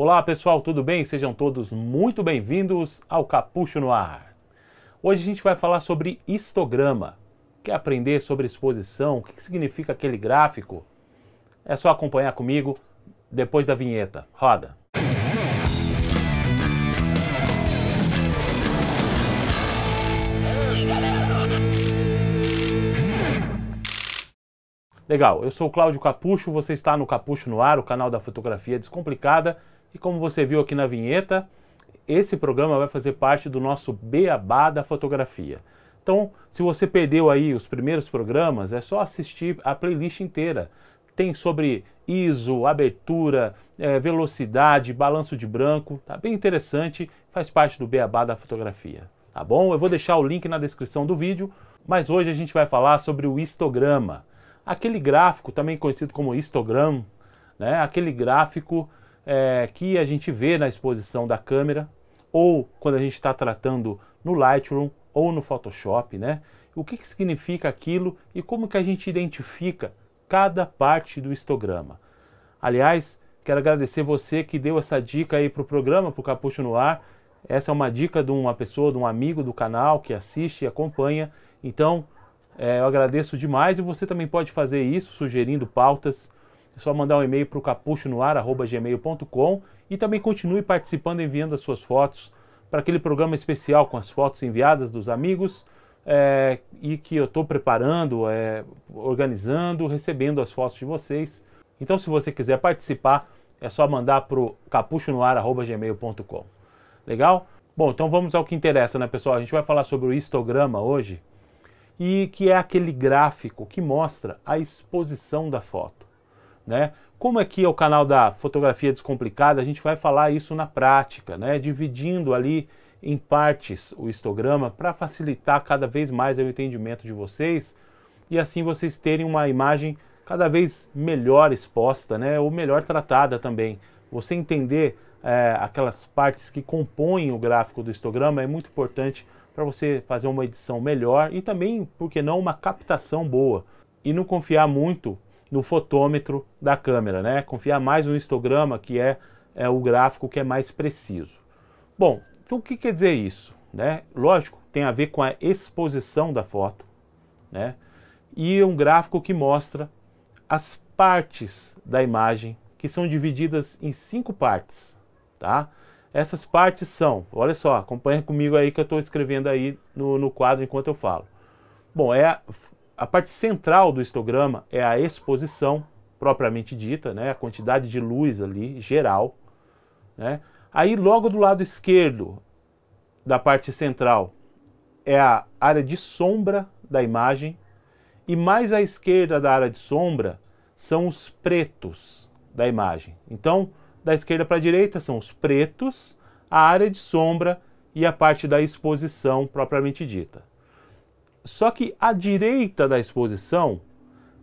Olá pessoal, tudo bem? Sejam todos muito bem-vindos ao Capucho no Ar. Hoje a gente vai falar sobre histograma. Quer aprender sobre exposição? O que significa aquele gráfico? É só acompanhar comigo depois da vinheta. Roda! Legal, eu sou o Cláudio Capucho, você está no Capucho no Ar, o canal da fotografia descomplicada. E como você viu aqui na vinheta, esse programa vai fazer parte do nosso beabá da fotografia. Então, se você perdeu aí os primeiros programas, é só assistir a playlist inteira. Tem sobre ISO, abertura, é, velocidade, balanço de branco, tá bem interessante, faz parte do beabá da fotografia, tá bom? Eu vou deixar o link na descrição do vídeo, mas hoje a gente vai falar sobre o histograma. Aquele gráfico, também conhecido como histogram, né? aquele gráfico é, que a gente vê na exposição da câmera ou quando a gente está tratando no Lightroom ou no Photoshop, né? O que, que significa aquilo e como que a gente identifica cada parte do histograma. Aliás, quero agradecer você que deu essa dica aí para o programa, para o Capucho no Ar. Essa é uma dica de uma pessoa, de um amigo do canal que assiste e acompanha. Então, é, eu agradeço demais e você também pode fazer isso sugerindo pautas é só mandar um e-mail para o capucho e também continue participando enviando as suas fotos para aquele programa especial com as fotos enviadas dos amigos é, e que eu estou preparando, é, organizando, recebendo as fotos de vocês. Então, se você quiser participar, é só mandar para o capuchonoar.gmail.com. Legal? Bom, então vamos ao que interessa, né, pessoal? A gente vai falar sobre o histograma hoje, e que é aquele gráfico que mostra a exposição da foto né? Como aqui é o canal da fotografia descomplicada, a gente vai falar isso na prática, né? Dividindo ali em partes o histograma para facilitar cada vez mais o entendimento de vocês e assim vocês terem uma imagem cada vez melhor exposta, né? Ou melhor tratada também. Você entender é, aquelas partes que compõem o gráfico do histograma é muito importante para você fazer uma edição melhor e também, por que não, uma captação boa. E não confiar muito no fotômetro da câmera, né? Confiar mais no histograma, que é, é o gráfico que é mais preciso. Bom, então o que quer dizer isso? Né? Lógico, tem a ver com a exposição da foto, né? E é um gráfico que mostra as partes da imagem, que são divididas em cinco partes, tá? Essas partes são, olha só, acompanha comigo aí que eu estou escrevendo aí no, no quadro enquanto eu falo. Bom, é a a parte central do histograma é a exposição propriamente dita, né, a quantidade de luz ali geral, né? Aí logo do lado esquerdo da parte central é a área de sombra da imagem e mais à esquerda da área de sombra são os pretos da imagem. Então, da esquerda para a direita são os pretos, a área de sombra e a parte da exposição propriamente dita. Só que à direita da exposição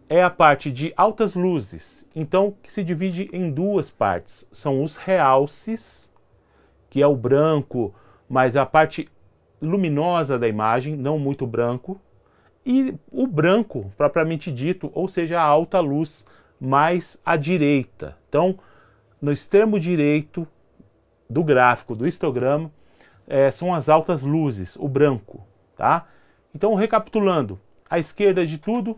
é a parte de altas luzes, então que se divide em duas partes. São os realces, que é o branco, mas a parte luminosa da imagem, não muito branco, e o branco propriamente dito, ou seja, a alta luz mais à direita. Então, no extremo direito do gráfico, do histograma, é, são as altas luzes, o branco, tá? Então, recapitulando, a esquerda de tudo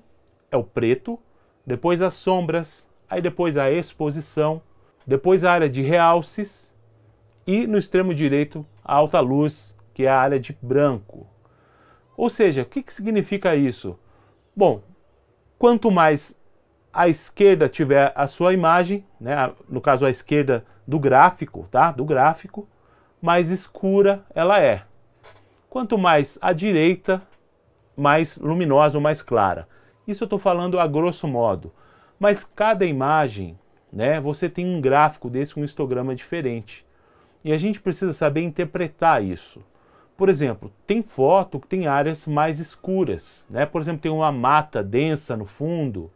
é o preto, depois as sombras, aí depois a exposição, depois a área de realces e no extremo direito a alta luz, que é a área de branco. Ou seja, o que, que significa isso? Bom, quanto mais a esquerda tiver a sua imagem, né, no caso a esquerda do gráfico, tá? Do gráfico, mais escura ela é. Quanto mais à direita mais luminosa ou mais clara. Isso eu estou falando a grosso modo. Mas cada imagem, né, você tem um gráfico desse com um histograma diferente. E a gente precisa saber interpretar isso. Por exemplo, tem foto que tem áreas mais escuras, né? Por exemplo, tem uma mata densa no fundo,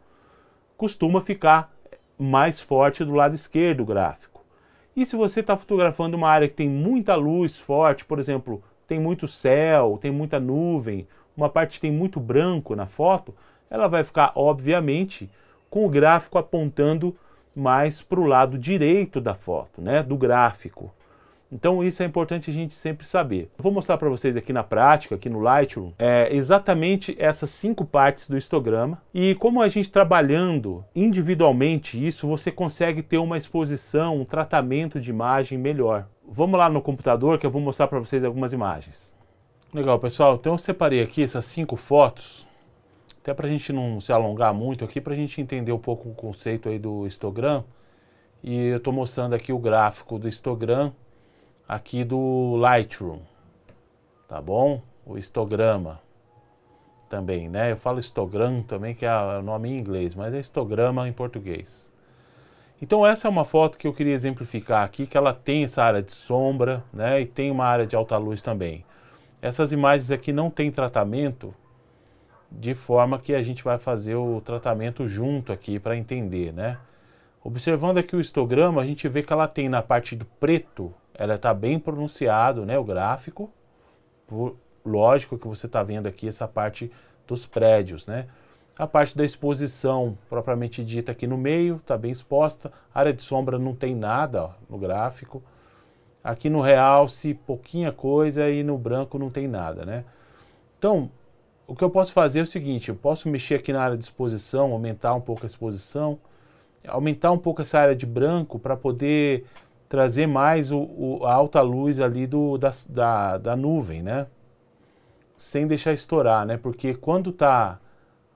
costuma ficar mais forte do lado esquerdo do gráfico. E se você está fotografando uma área que tem muita luz forte, por exemplo, tem muito céu, tem muita nuvem, uma parte que tem muito branco na foto, ela vai ficar, obviamente, com o gráfico apontando mais para o lado direito da foto, né, do gráfico. Então isso é importante a gente sempre saber. vou mostrar para vocês aqui na prática, aqui no Lightroom, é, exatamente essas cinco partes do histograma. E como a gente trabalhando individualmente isso, você consegue ter uma exposição, um tratamento de imagem melhor. Vamos lá no computador que eu vou mostrar para vocês algumas imagens. Legal, pessoal. Então eu separei aqui essas cinco fotos, até para a gente não se alongar muito aqui, para a gente entender um pouco o conceito aí do histogram. E eu estou mostrando aqui o gráfico do histogram aqui do Lightroom, tá bom? O histograma também, né? Eu falo histogram também, que é o nome em inglês, mas é histograma em português. Então essa é uma foto que eu queria exemplificar aqui, que ela tem essa área de sombra, né? E tem uma área de alta luz também. Essas imagens aqui não têm tratamento, de forma que a gente vai fazer o tratamento junto aqui para entender, né? Observando aqui o histograma, a gente vê que ela tem na parte do preto, ela está bem pronunciado, né, o gráfico. Por, lógico que você está vendo aqui essa parte dos prédios, né? A parte da exposição propriamente dita aqui no meio, está bem exposta. A área de sombra não tem nada ó, no gráfico. Aqui no realce, pouquinha coisa e no branco não tem nada, né? Então, o que eu posso fazer é o seguinte, eu posso mexer aqui na área de exposição, aumentar um pouco a exposição, aumentar um pouco essa área de branco para poder trazer mais o, o, a alta luz ali do, da, da, da nuvem, né? Sem deixar estourar, né? Porque quando está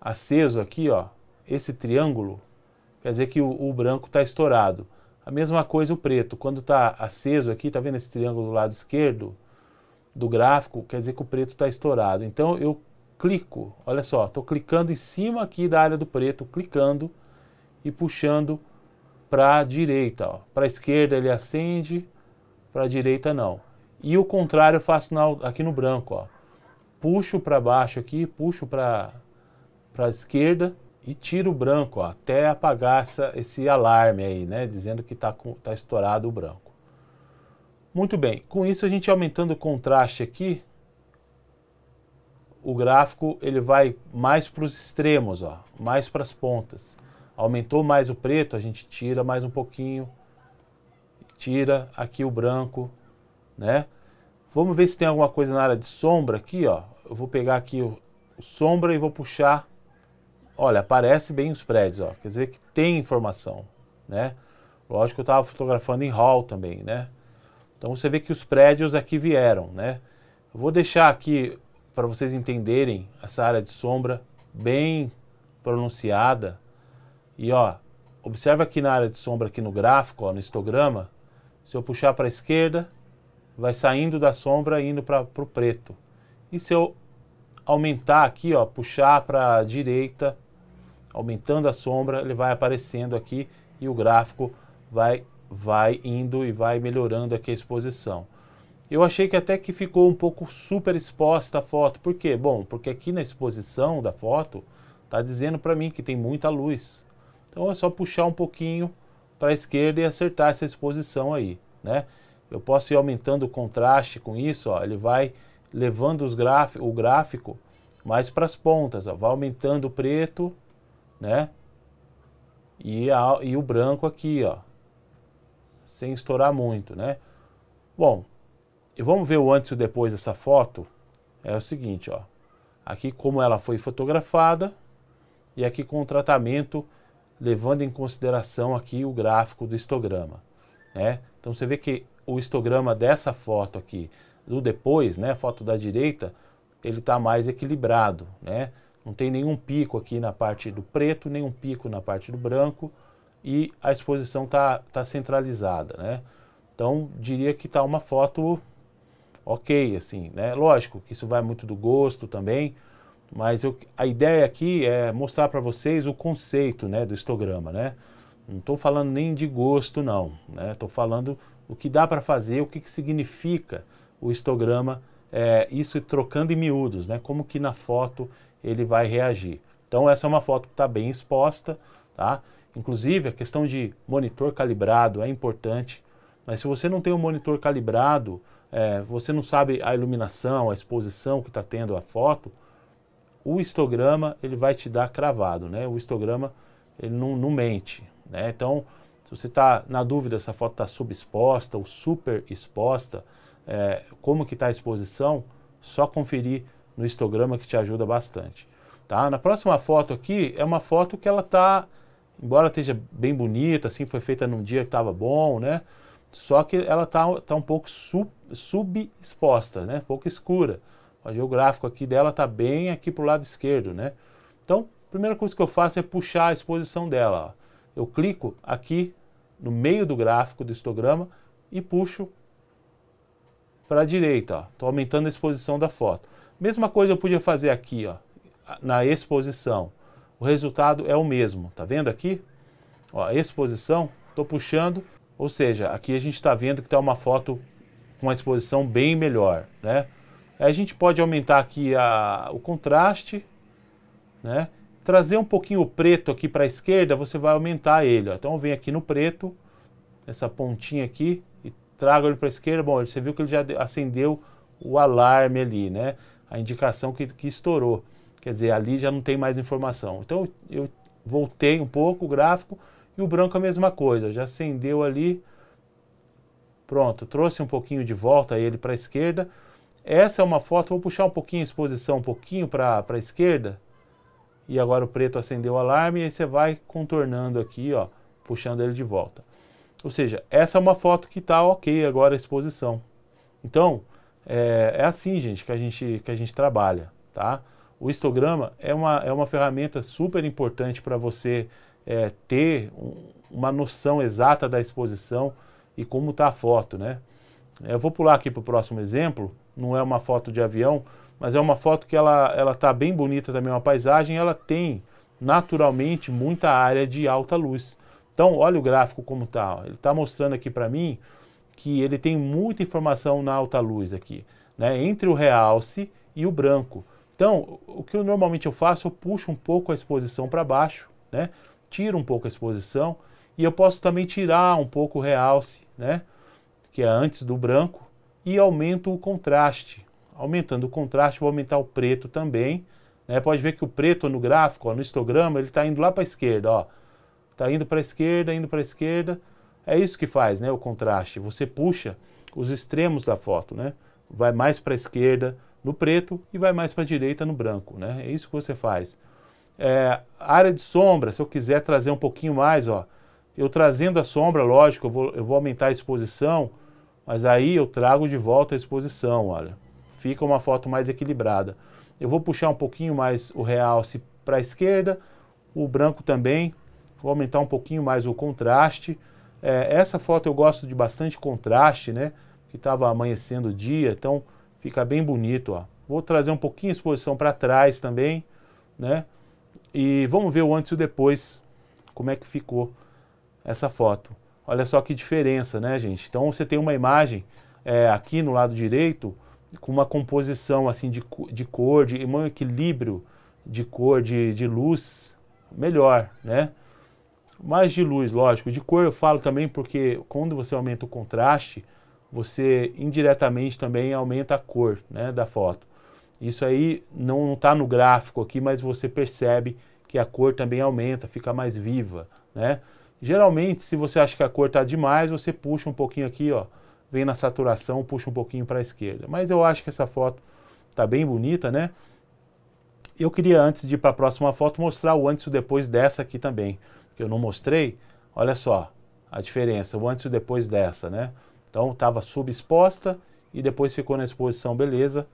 aceso aqui, ó, esse triângulo, quer dizer que o, o branco está estourado. A mesma coisa o preto. Quando está aceso aqui, está vendo esse triângulo do lado esquerdo do gráfico? Quer dizer que o preto está estourado. Então eu clico, olha só, estou clicando em cima aqui da área do preto, clicando e puxando para a direita. Para a esquerda ele acende, para a direita não. E o contrário eu faço na, aqui no branco. Ó. Puxo para baixo aqui, puxo para a esquerda e tira o branco, ó, até apagar essa, esse alarme aí, né, dizendo que está tá estourado o branco. Muito bem, com isso a gente aumentando o contraste aqui, o gráfico ele vai mais para os extremos, ó, mais para as pontas. Aumentou mais o preto, a gente tira mais um pouquinho, tira aqui o branco, né? Vamos ver se tem alguma coisa na área de sombra aqui, ó. Eu vou pegar aqui o, o sombra e vou puxar olha, aparece bem os prédios, ó, quer dizer que tem informação, né? Lógico que eu estava fotografando em hall também, né? Então você vê que os prédios aqui vieram, né? Eu vou deixar aqui para vocês entenderem essa área de sombra bem pronunciada. E ó, observa aqui na área de sombra aqui no gráfico, ó, no histograma, se eu puxar para a esquerda, vai saindo da sombra indo para o preto. E se eu aumentar aqui, ó, puxar para a direita, aumentando a sombra, ele vai aparecendo aqui e o gráfico vai, vai indo e vai melhorando aqui a exposição. Eu achei que até que ficou um pouco super exposta a foto. Por quê? Bom, porque aqui na exposição da foto está dizendo para mim que tem muita luz. Então é só puxar um pouquinho para a esquerda e acertar essa exposição aí, né? Eu posso ir aumentando o contraste com isso, ó, ele vai levando os o gráfico mais para as pontas, ó, vai aumentando o preto, né? E, a, e o branco aqui, ó, sem estourar muito, né? Bom, e vamos ver o antes e o depois dessa foto? É o seguinte, ó. Aqui como ela foi fotografada e aqui com o tratamento levando em consideração aqui o gráfico do histograma, né? Então você vê que o histograma dessa foto aqui, do depois, né, foto da direita, ele está mais equilibrado, né? Não tem nenhum pico aqui na parte do preto, nenhum pico na parte do branco e a exposição está tá centralizada, né? Então, diria que está uma foto ok, assim, né? Lógico que isso vai muito do gosto também, mas eu, a ideia aqui é mostrar para vocês o conceito né, do histograma, né? Não estou falando nem de gosto, não, né? Estou falando o que dá para fazer, o que, que significa o histograma, é, isso trocando em miúdos, né? Como que na foto ele vai reagir. Então essa é uma foto que está bem exposta, tá? Inclusive a questão de monitor calibrado é importante, mas se você não tem um monitor calibrado, é, você não sabe a iluminação, a exposição que está tendo a foto, o histograma ele vai te dar cravado, né? O histograma ele não, não mente, né? Então se você está na dúvida se a foto está subexposta ou super exposta, é, como que está a exposição, só conferir no histograma que te ajuda bastante. Tá? Na próxima foto aqui é uma foto que ela está, embora esteja bem bonita, assim foi feita num dia que estava bom, né? Só que ela está tá um pouco sub, subexposta, né? Um pouco escura. O geográfico aqui dela está bem aqui para o lado esquerdo, né? Então, a primeira coisa que eu faço é puxar a exposição dela. Ó. Eu clico aqui no meio do gráfico do histograma e puxo para a direita. Estou aumentando a exposição da foto. Mesma coisa eu podia fazer aqui, ó, na exposição. O resultado é o mesmo, tá vendo aqui? Ó, exposição, estou puxando, ou seja, aqui a gente está vendo que está uma foto com uma exposição bem melhor, né? A gente pode aumentar aqui a, o contraste, né? Trazer um pouquinho o preto aqui para a esquerda, você vai aumentar ele. Ó. Então vem aqui no preto, essa pontinha aqui, e trago ele para a esquerda. Bom, você viu que ele já acendeu o alarme ali, né? a indicação que, que estourou. Quer dizer, ali já não tem mais informação. Então eu voltei um pouco o gráfico e o branco é a mesma coisa, já acendeu ali. Pronto, trouxe um pouquinho de volta ele para a esquerda. Essa é uma foto, vou puxar um pouquinho a exposição, um pouquinho para a esquerda. E agora o preto acendeu o alarme e aí você vai contornando aqui, ó, puxando ele de volta. Ou seja, essa é uma foto que está ok agora a exposição. Então, é, é assim, gente, que a gente, que a gente trabalha, tá? O histograma é uma, é uma ferramenta super importante para você é, ter um, uma noção exata da exposição e como está a foto, né? É, eu vou pular aqui para o próximo exemplo, não é uma foto de avião, mas é uma foto que ela ela tá bem bonita também, é uma paisagem, ela tem naturalmente muita área de alta luz. Então, olha o gráfico como está, ele está mostrando aqui para mim que ele tem muita informação na alta luz aqui, né? entre o realce e o branco. Então, o que eu, normalmente eu faço, eu puxo um pouco a exposição para baixo, né? tiro um pouco a exposição e eu posso também tirar um pouco o realce, né? que é antes do branco, e aumento o contraste. Aumentando o contraste, vou aumentar o preto também. Né? Pode ver que o preto no gráfico, ó, no histograma, ele está indo lá para a esquerda. Está indo para a esquerda, indo para a esquerda é isso que faz, né, o contraste. Você puxa os extremos da foto, né? Vai mais para a esquerda no preto e vai mais para a direita no branco, né? É isso que você faz. É, área de sombra, se eu quiser trazer um pouquinho mais, ó, eu trazendo a sombra, lógico, eu vou, eu vou aumentar a exposição, mas aí eu trago de volta a exposição, olha. Fica uma foto mais equilibrada. Eu vou puxar um pouquinho mais o realce para a esquerda, o branco também, vou aumentar um pouquinho mais o contraste, é, essa foto eu gosto de bastante contraste, né? Que estava amanhecendo o dia, então fica bem bonito, ó. Vou trazer um pouquinho a exposição para trás também, né? E vamos ver o antes e o depois, como é que ficou essa foto. Olha só que diferença, né, gente? Então você tem uma imagem é, aqui no lado direito com uma composição assim de, de cor, de um equilíbrio de cor, de, de luz melhor, né? Mais de luz, lógico. De cor eu falo também porque quando você aumenta o contraste, você indiretamente também aumenta a cor né, da foto. Isso aí não está no gráfico aqui, mas você percebe que a cor também aumenta, fica mais viva. Né? Geralmente, se você acha que a cor está demais, você puxa um pouquinho aqui, ó, vem na saturação, puxa um pouquinho para a esquerda. Mas eu acho que essa foto está bem bonita, né? Eu queria, antes de ir para a próxima foto, mostrar o antes e o depois dessa aqui também que eu não mostrei, olha só a diferença, o antes e o depois dessa, né? Então estava subexposta e depois ficou na exposição, beleza,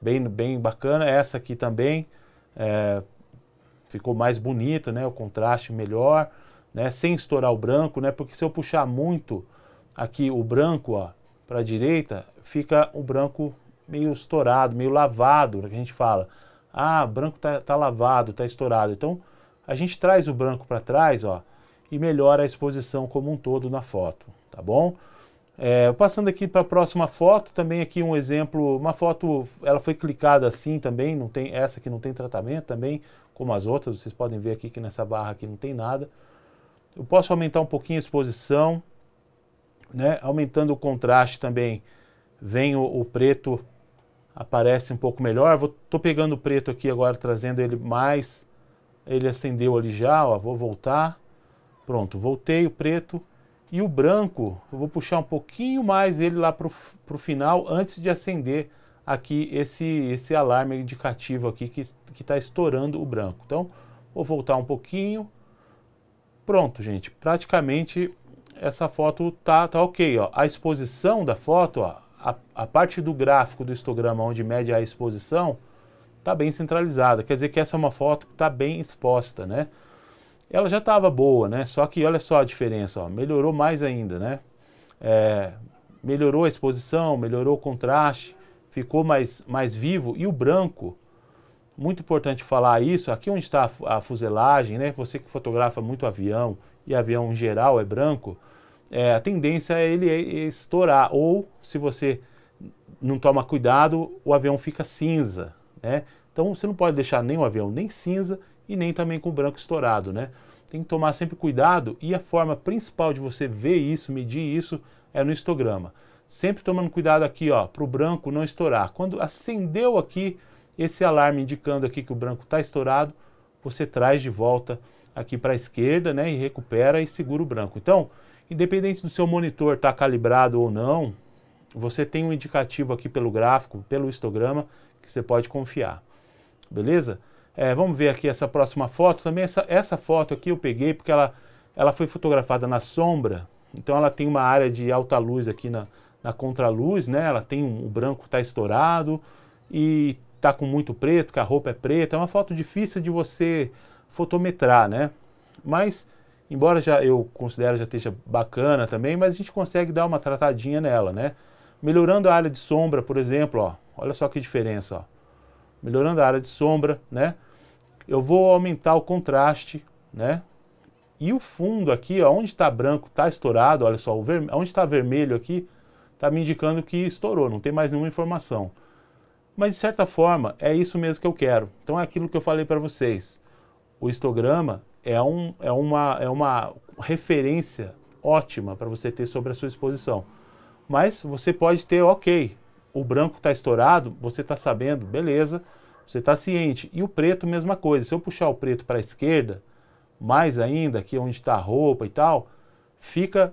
bem, bem bacana. Essa aqui também é, ficou mais bonita, né? O contraste melhor, né? Sem estourar o branco, né? Porque se eu puxar muito aqui o branco, ó, para a direita, fica o branco meio estourado, meio lavado, que a gente fala. Ah, branco tá, tá lavado, tá estourado. Então a gente traz o branco para trás, ó, e melhora a exposição como um todo na foto, tá bom? É, passando aqui para a próxima foto, também aqui um exemplo, uma foto, ela foi clicada assim também, não tem essa que não tem tratamento também, como as outras, vocês podem ver aqui que nessa barra aqui não tem nada. Eu posso aumentar um pouquinho a exposição, né? Aumentando o contraste também, vem o, o preto, aparece um pouco melhor. Vou, tô pegando o preto aqui agora, trazendo ele mais ele acendeu ali já, ó, vou voltar. Pronto, voltei o preto. E o branco, eu vou puxar um pouquinho mais ele lá para o final, antes de acender aqui esse, esse alarme indicativo aqui que está estourando o branco. Então, vou voltar um pouquinho. Pronto, gente, praticamente essa foto tá, tá ok. Ó. A exposição da foto, ó, a, a parte do gráfico do histograma onde mede a exposição, está bem centralizada. Quer dizer que essa é uma foto que está bem exposta, né? Ela já estava boa, né? Só que olha só a diferença, ó, melhorou mais ainda, né? É, melhorou a exposição, melhorou o contraste, ficou mais, mais vivo. E o branco, muito importante falar isso, aqui onde está a, fuselagem, né? Você que fotografa muito avião e avião em geral é branco, é, a tendência é ele é, é estourar. Ou se você não toma cuidado, o avião fica cinza, né? Então você não pode deixar nem o avião nem cinza e nem também com o branco estourado, né? Tem que tomar sempre cuidado e a forma principal de você ver isso, medir isso, é no histograma. Sempre tomando cuidado aqui, ó, para o branco não estourar. Quando acendeu aqui esse alarme indicando aqui que o branco está estourado, você traz de volta aqui para a esquerda, né, e recupera e segura o branco. Então, independente do seu monitor estar tá calibrado ou não, você tem um indicativo aqui pelo gráfico, pelo histograma, que você pode confiar. Beleza? É, vamos ver aqui essa próxima foto. Também essa, essa foto aqui eu peguei porque ela, ela foi fotografada na sombra. Então ela tem uma área de alta luz aqui na, na contraluz, né? Ela tem um, o branco está estourado e está com muito preto, que a roupa é preta. É uma foto difícil de você fotometrar, né? Mas embora já eu considero já esteja bacana também, mas a gente consegue dar uma tratadinha nela, né? Melhorando a área de sombra, por exemplo, ó. Olha só que diferença, ó. Melhorando a área de sombra, né? Eu vou aumentar o contraste, né? E o fundo aqui, ó, onde está branco, está estourado, olha só, o ver... onde está vermelho aqui, está me indicando que estourou, não tem mais nenhuma informação. Mas de certa forma, é isso mesmo que eu quero. Então é aquilo que eu falei para vocês. O histograma é, um, é, uma, é uma referência ótima para você ter sobre a sua exposição. Mas você pode ter, ok, o branco está estourado, você está sabendo, beleza, você está ciente. E o preto, mesma coisa. Se eu puxar o preto para a esquerda, mais ainda, aqui onde está a roupa e tal, fica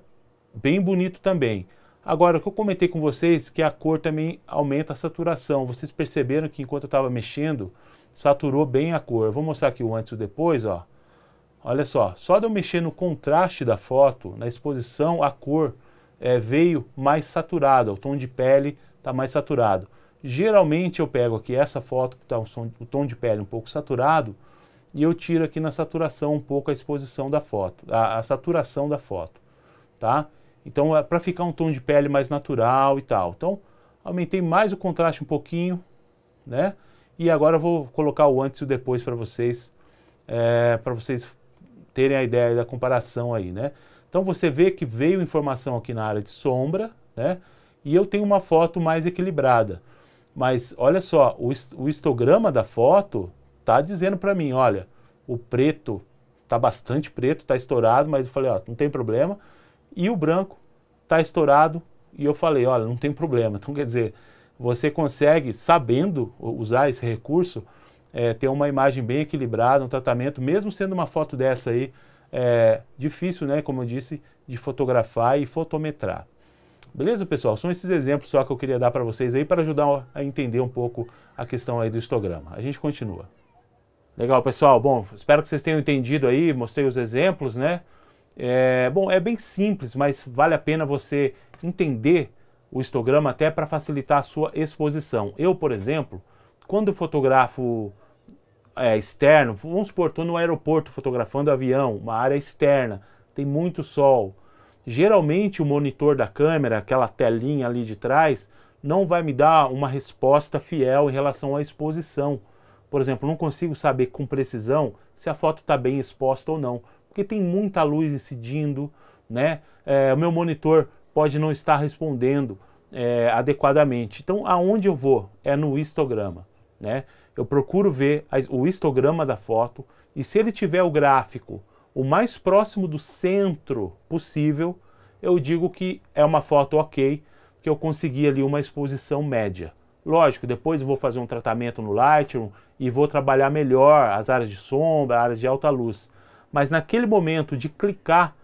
bem bonito também. Agora, o que eu comentei com vocês que a cor também aumenta a saturação. Vocês perceberam que enquanto eu estava mexendo, saturou bem a cor. Eu vou mostrar aqui o antes e o depois, ó. Olha só, só de eu mexer no contraste da foto, na exposição, a cor é, veio mais saturada, o tom de pele está mais saturado. Geralmente eu pego aqui essa foto que está um o tom de pele um pouco saturado e eu tiro aqui na saturação um pouco a exposição da foto, a, a saturação da foto, tá? Então é para ficar um tom de pele mais natural e tal. Então aumentei mais o contraste um pouquinho, né? E agora eu vou colocar o antes e o depois para vocês, é, para vocês terem a ideia da comparação aí, né? Então você vê que veio informação aqui na área de sombra, né? e eu tenho uma foto mais equilibrada. Mas olha só, o, o histograma da foto tá dizendo para mim, olha, o preto tá bastante preto, tá estourado, mas eu falei, ó, não tem problema. E o branco tá estourado e eu falei, olha, não tem problema. Então quer dizer, você consegue, sabendo usar esse recurso, é, ter uma imagem bem equilibrada, um tratamento, mesmo sendo uma foto dessa aí, é, difícil, né, como eu disse, de fotografar e fotometrar. Beleza, pessoal? São esses exemplos só que eu queria dar para vocês aí para ajudar a entender um pouco a questão aí do histograma. A gente continua. Legal, pessoal. Bom, espero que vocês tenham entendido aí, mostrei os exemplos, né? É, bom, é bem simples, mas vale a pena você entender o histograma até para facilitar a sua exposição. Eu, por exemplo, quando fotografo é, externo, vamos supor, estou no aeroporto fotografando avião, uma área externa, tem muito sol, geralmente o monitor da câmera, aquela telinha ali de trás, não vai me dar uma resposta fiel em relação à exposição. Por exemplo, não consigo saber com precisão se a foto está bem exposta ou não, porque tem muita luz incidindo, né? É, o meu monitor pode não estar respondendo é, adequadamente. Então, aonde eu vou? É no histograma, né? Eu procuro ver o histograma da foto e se ele tiver o gráfico o mais próximo do centro possível, eu digo que é uma foto ok, que eu consegui ali uma exposição média. Lógico, depois eu vou fazer um tratamento no Lightroom e vou trabalhar melhor as áreas de sombra, áreas de alta luz. Mas naquele momento de clicar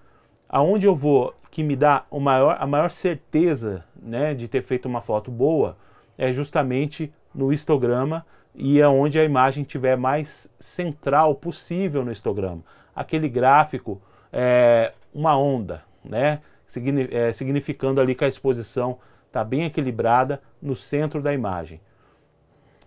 aonde eu vou que me dá o maior, a maior certeza né, de ter feito uma foto boa é justamente no histograma e aonde é a imagem tiver mais central possível no histograma aquele gráfico é, uma onda, né? É, significando ali que a exposição está bem equilibrada no centro da imagem.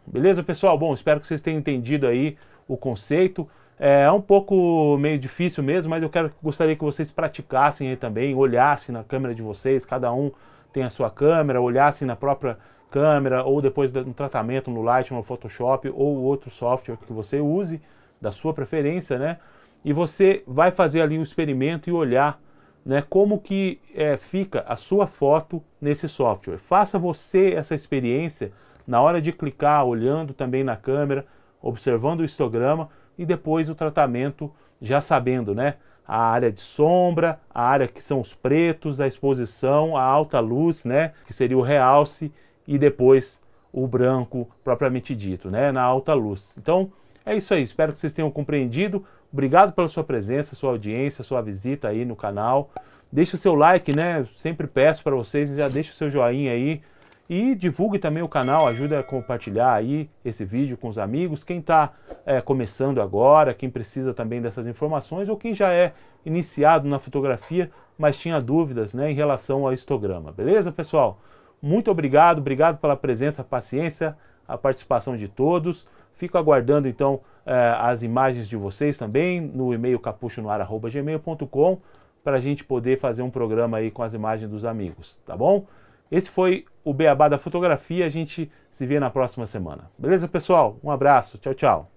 Beleza, pessoal? Bom, espero que vocês tenham entendido aí o conceito. É, é um pouco meio difícil mesmo, mas eu quero, gostaria que vocês praticassem aí também, olhassem na câmera de vocês, cada um tem a sua câmera, olhassem na própria câmera ou depois de um tratamento no Lightroom, no Photoshop ou outro software que você use, da sua preferência, né? e você vai fazer ali um experimento e olhar né, como que é, fica a sua foto nesse software. Faça você essa experiência na hora de clicar, olhando também na câmera, observando o histograma e depois o tratamento já sabendo, né? A área de sombra, a área que são os pretos, a exposição, a alta luz, né? Que seria o realce e depois o branco propriamente dito, né? Na alta luz. Então é isso aí. Espero que vocês tenham compreendido. Obrigado pela sua presença, sua audiência, sua visita aí no canal. Deixe o seu like, né? Sempre peço para vocês, já deixe o seu joinha aí. E divulgue também o canal, ajuda a compartilhar aí esse vídeo com os amigos. Quem está é, eh, começando agora, quem precisa também dessas informações ou quem já é iniciado na fotografia, mas tinha dúvidas né, em relação ao histograma. Beleza, pessoal? Muito obrigado, obrigado pela presença, a paciência, a participação de todos. Fico aguardando então eh, as imagens de vocês também no e-mail capuchonoar.gmail.com para a gente poder fazer um programa aí com as imagens dos amigos, tá bom? Esse foi o Beabá da Fotografia, a gente se vê na próxima semana. Beleza, pessoal? Um abraço, tchau, tchau.